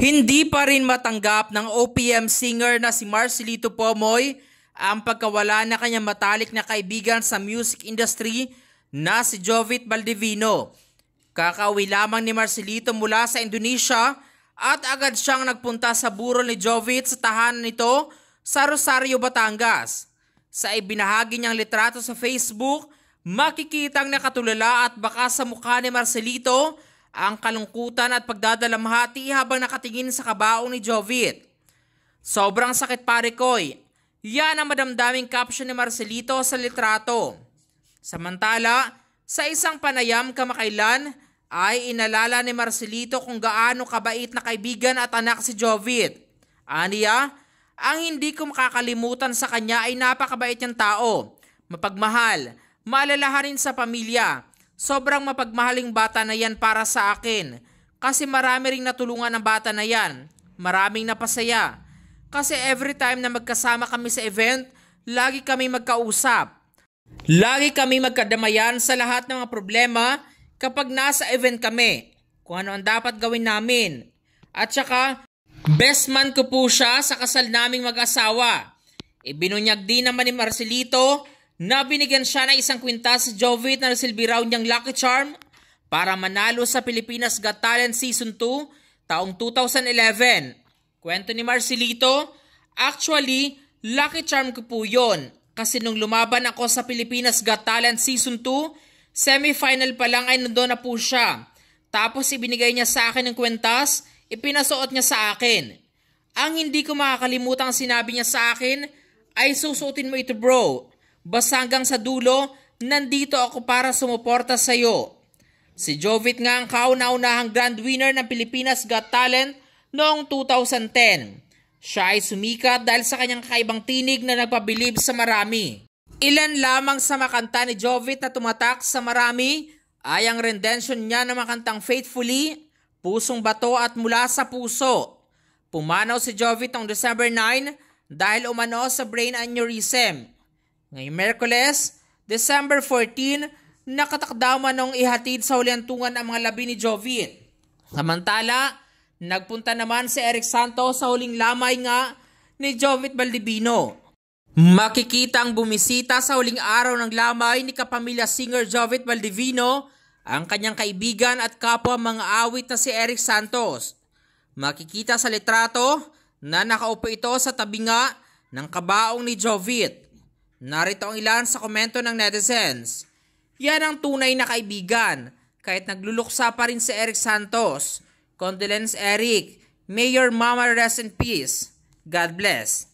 Hindi pa rin matanggap ng OPM singer na si Marcelito Pomoy ang pagkawala na kanyang matalik na kaibigan sa music industry na si Jovit Baldivino. Kakauwi lamang ni Marcelito mula sa Indonesia at agad siyang nagpunta sa burol ni Jovit sa tahanan nito sa Rosario, Batangas. Sa ibinahagi niyang litrato sa Facebook, makikitang nakatulala at baka sa mukha ni Marcelito ang kalungkutan at pagdadalamhati habang nakatingin sa kabao ni Jovit. Sobrang sakit pare koy. Yan ang madamdaming caption ni Marcelito sa litrato. Samantala, sa isang panayam kamakailan ay inalala ni Marcelito kung gaano kabait na kaibigan at anak si Jovit. Aniya, ang hindi ko makakalimutan sa kanya ay napakabait niyang tao, mapagmahal, maalalaharin sa pamilya, Sobrang mapagmahaling bata na yan para sa akin kasi marami ring natulungan ang bata na yan. Maraming napasaya. Kasi every time na magkasama kami sa event, lagi kami magkausap. Lagi kami magkadamayan sa lahat ng mga problema kapag nasa event kami. Kung ano ang dapat gawin namin. At saka, best man ko po siya sa kasal naming mag-asawa. Ibinunyag din naman ni Marcelito na binigyan siya na isang kwintas si Jovit na nasilbi raw niyang lucky charm para manalo sa Pilipinas Got Talent Season 2 taong 2011. Kwento ni Marcelito, actually, lucky charm ko po yun. Kasi nung lumaban ako sa Pilipinas Got Talent Season 2, semifinal pa lang ay nandoon na po siya. Tapos ibinigay niya sa akin ng kwintas, ipinasuot niya sa akin. Ang hindi ko makakalimutang sinabi niya sa akin ay susuotin mo ito bro basta hanggang sa dulo, nandito ako para sumuporta sa iyo. Si Jovit nga ang kauna-unahang grand winner ng Pilipinas Got Talent noong 2010. Siya ay sumikat dahil sa kanyang kakaibang tinig na nagpabilib sa marami. Ilan lamang sa makanta ni Jovit na tumatak sa marami ay ang rendition niya ng makantang Faithfully, Pusong Bato at Mula sa Puso. Pumanaw si Jovit noong December 9 dahil umano sa brain aneurysm Ngayong Merkules, December 14, nakatakda manong ihatid sa huliantungan ang mga labi ni Jovin. Samantala, nagpunta naman si Eric Santos sa huling lamay nga ni Jovit Baldivino. Makikita ang bumisita sa huling araw ng lamay ni kapamilya singer Jovit Baldivino ang kanyang kaibigan at kapwa mga awit na si Eric Santos. Makikita sa litrato na nakaupo ito sa tabi nga ng kabaong ni Jovit. Narito ang ilan sa komento ng netizens. Yan ang tunay na kaibigan kahit nagluluksa pa rin si Eric Santos. Condolence Eric. May your Mama rest in peace. God bless.